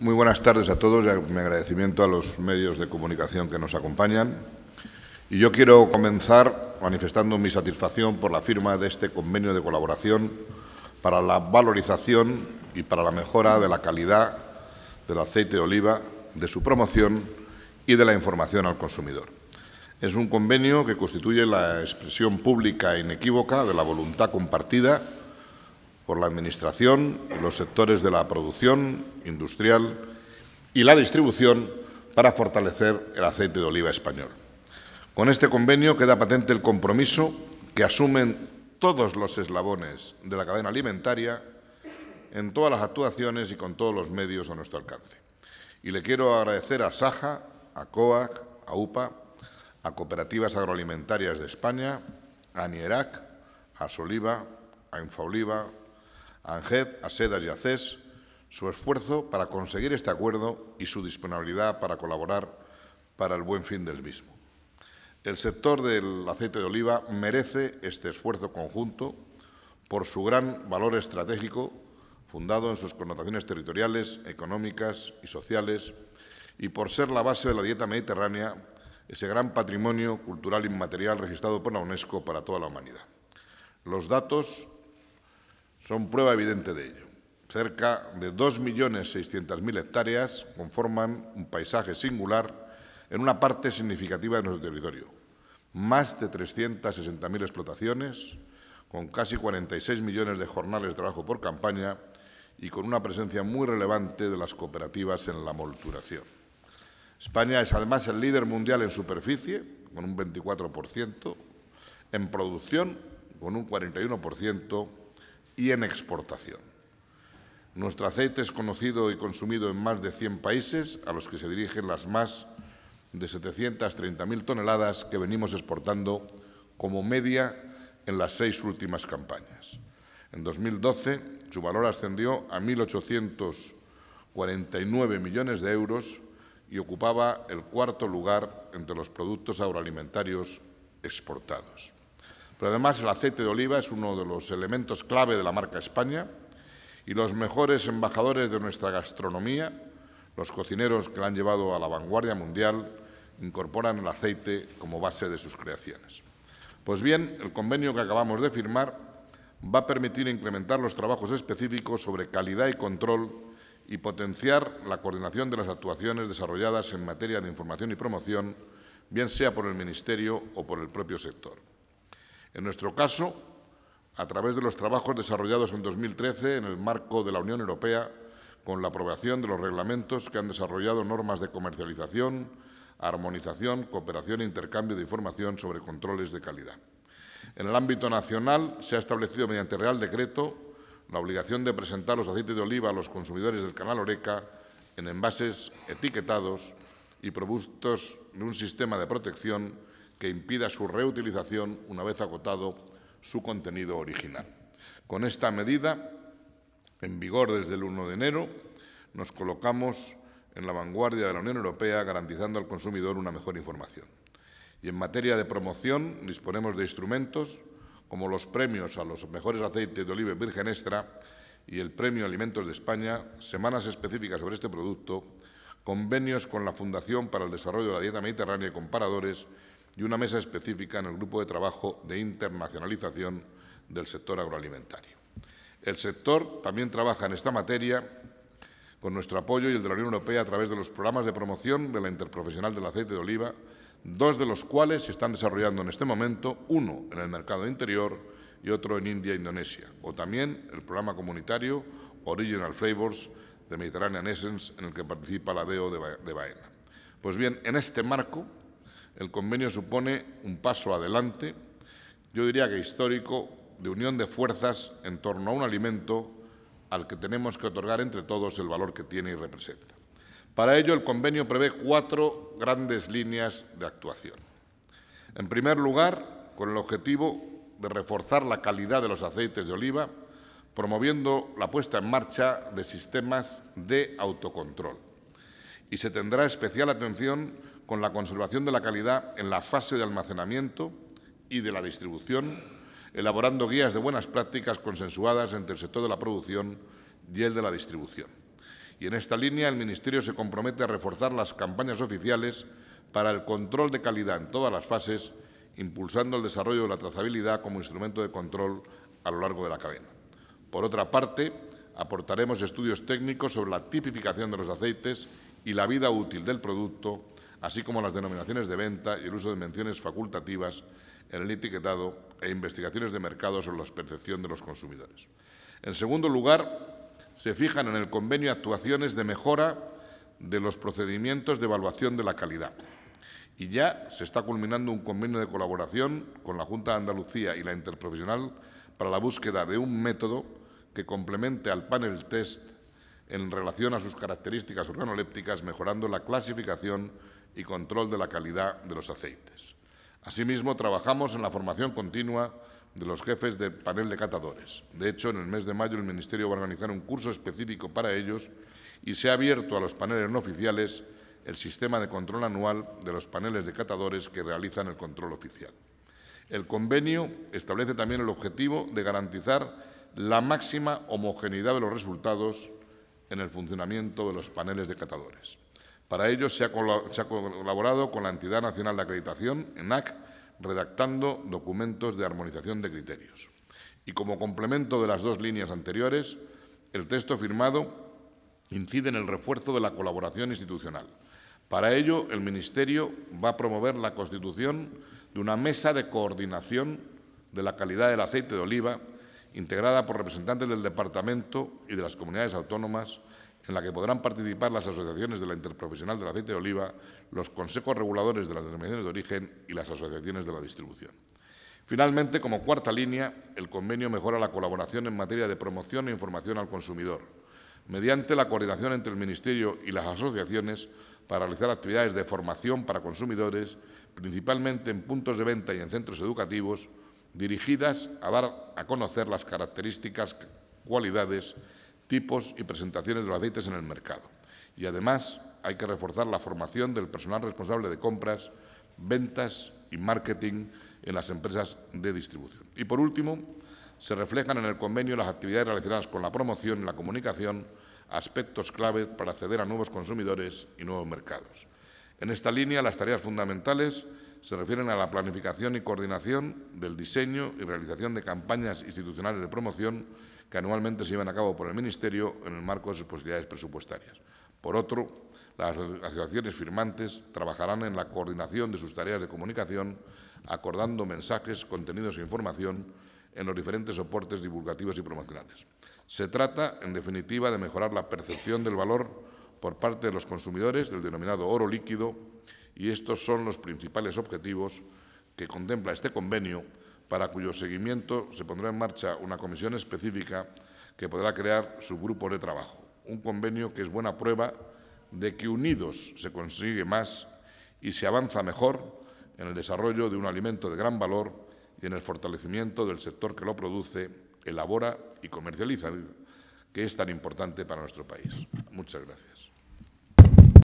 Muy buenas tardes a todos y mi agradecimiento a los medios de comunicación que nos acompañan. Y yo quiero comenzar manifestando mi satisfacción por la firma de este convenio de colaboración para la valorización y para la mejora de la calidad del aceite de oliva, de su promoción y de la información al consumidor. Es un convenio que constituye la expresión pública inequívoca de la voluntad compartida por la Administración los sectores de la producción industrial y la distribución para fortalecer el aceite de oliva español. Con este convenio queda patente el compromiso que asumen todos los eslabones de la cadena alimentaria en todas las actuaciones y con todos los medios a nuestro alcance. Y le quiero agradecer a Saja, a COAC, a UPA, a Cooperativas Agroalimentarias de España, a NIERAC, a Soliva, a Infaoliva, a ANGED, a SEDAS y a CES su esfuerzo para conseguir este acuerdo y su disponibilidad para colaborar para el buen fin del mismo. El sector del aceite de oliva merece este esfuerzo conjunto por su gran valor estratégico fundado en sus connotaciones territoriales, económicas y sociales, y por ser la base de la dieta mediterránea, ese gran patrimonio cultural inmaterial registrado por la UNESCO para toda la humanidad. Los datos son prueba evidente de ello. Cerca de 2.600.000 hectáreas conforman un paisaje singular en una parte significativa de nuestro territorio. Más de 360.000 explotaciones, con casi 46 millones de jornales de trabajo por campaña y con una presencia muy relevante de las cooperativas en la molturación. España es además el líder mundial en superficie, con un 24%, en producción, con un 41%, y en exportación. Nuestro aceite es conocido y consumido en más de 100 países, a los que se dirigen las más de 730.000 toneladas que venimos exportando como media en las seis últimas campañas. En 2012, su valor ascendió a 1.849 millones de euros y ocupaba el cuarto lugar entre los productos agroalimentarios exportados. Pero además el aceite de oliva es uno de los elementos clave de la marca España y los mejores embajadores de nuestra gastronomía, los cocineros que la han llevado a la vanguardia mundial, incorporan el aceite como base de sus creaciones. Pues bien, el convenio que acabamos de firmar va a permitir incrementar los trabajos específicos sobre calidad y control y potenciar la coordinación de las actuaciones desarrolladas en materia de información y promoción, bien sea por el Ministerio o por el propio sector. En nuestro caso, a través de los trabajos desarrollados en 2013 en el marco de la Unión Europea, con la aprobación de los reglamentos que han desarrollado normas de comercialización, armonización, cooperación e intercambio de información sobre controles de calidad. En el ámbito nacional se ha establecido mediante Real Decreto la obligación de presentar los aceites de oliva a los consumidores del canal Oreca en envases etiquetados y productos de un sistema de protección que impida su reutilización una vez agotado su contenido original. Con esta medida, en vigor desde el 1 de enero, nos colocamos en la vanguardia de la Unión Europea garantizando al consumidor una mejor información. Y en materia de promoción disponemos de instrumentos como los premios a los mejores aceites de oliva virgen extra y el Premio Alimentos de España, semanas específicas sobre este producto, convenios con la Fundación para el Desarrollo de la Dieta Mediterránea y Comparadores y una mesa específica en el Grupo de Trabajo de Internacionalización del Sector Agroalimentario. El sector también trabaja en esta materia con nuestro apoyo y el de la Unión Europea a través de los programas de promoción de la interprofesional del aceite de oliva, dos de los cuales se están desarrollando en este momento, uno en el mercado interior y otro en India e Indonesia, o también el programa comunitario Original Flavors de Mediterranean Essence, en el que participa la DEO de Baena. Pues bien, en este marco el convenio supone un paso adelante, yo diría que histórico, de unión de fuerzas en torno a un alimento al que tenemos que otorgar entre todos el valor que tiene y representa. Para ello, el convenio prevé cuatro grandes líneas de actuación. En primer lugar, con el objetivo de reforzar la calidad de los aceites de oliva, promoviendo la puesta en marcha de sistemas de autocontrol. Y se tendrá especial atención con la conservación de la calidad en la fase de almacenamiento y de la distribución, elaborando guías de buenas prácticas consensuadas entre el sector de la producción y el de la distribución. Y en esta línea, el Ministerio se compromete a reforzar las campañas oficiales para el control de calidad en todas las fases, impulsando el desarrollo de la trazabilidad como instrumento de control a lo largo de la cadena. Por otra parte, aportaremos estudios técnicos sobre la tipificación de los aceites y la vida útil del producto, así como las denominaciones de venta y el uso de menciones facultativas en el etiquetado e investigaciones de mercado sobre la percepción de los consumidores. En segundo lugar, se fijan en el convenio actuaciones de mejora de los procedimientos de evaluación de la calidad. Y ya se está culminando un convenio de colaboración con la Junta de Andalucía y la Interprofesional para la búsqueda de un método que complemente al panel test en relación a sus características organolépticas, mejorando la clasificación y control de la calidad de los aceites. Asimismo, trabajamos en la formación continua de los jefes de panel de catadores. De hecho, en el mes de mayo el Ministerio va a organizar un curso específico para ellos y se ha abierto a los paneles no oficiales el sistema de control anual de los paneles de catadores que realizan el control oficial. El convenio establece también el objetivo de garantizar la máxima homogeneidad de los resultados en el funcionamiento de los paneles de catadores. Para ello se ha, colaborado con la Entidad Nacional de Acreditación, ENAC, redactando documentos de armonización de criterios. Y como complemento de las dos líneas anteriores, el texto firmado incide en el refuerzo de la colaboración institucional. Para ello, el Ministerio va a promover la constitución de una mesa de coordinación de la calidad del aceite de oliva integrada por representantes del Departamento y de las comunidades autónomas, en la que podrán participar las asociaciones de la interprofesional del aceite de oliva, los consejos reguladores de las denominaciones de origen y las asociaciones de la distribución. Finalmente, como cuarta línea, el convenio mejora la colaboración en materia de promoción e información al consumidor, mediante la coordinación entre el Ministerio y las asociaciones para realizar actividades de formación para consumidores, principalmente en puntos de venta y en centros educativos, dirigidas a dar a conocer las características, cualidades tipos y presentaciones de los aceites en el mercado. Y además hay que reforzar la formación del personal responsable de compras, ventas y marketing en las empresas de distribución. Y por último, se reflejan en el convenio las actividades relacionadas con la promoción y la comunicación, aspectos clave para acceder a nuevos consumidores y nuevos mercados. En esta línea, las tareas fundamentales se refieren a la planificación y coordinación del diseño y realización de campañas institucionales de promoción que anualmente se llevan a cabo por el Ministerio en el marco de sus posibilidades presupuestarias. Por otro, las asociaciones firmantes trabajarán en la coordinación de sus tareas de comunicación, acordando mensajes, contenidos e información en los diferentes soportes divulgativos y promocionales. Se trata, en definitiva, de mejorar la percepción del valor por parte de los consumidores del denominado oro líquido y estos son los principales objetivos que contempla este convenio para cuyo seguimiento se pondrá en marcha una comisión específica que podrá crear su grupo de trabajo. Un convenio que es buena prueba de que unidos se consigue más y se avanza mejor en el desarrollo de un alimento de gran valor y en el fortalecimiento del sector que lo produce, elabora y comercializa, que es tan importante para nuestro país. Muchas gracias.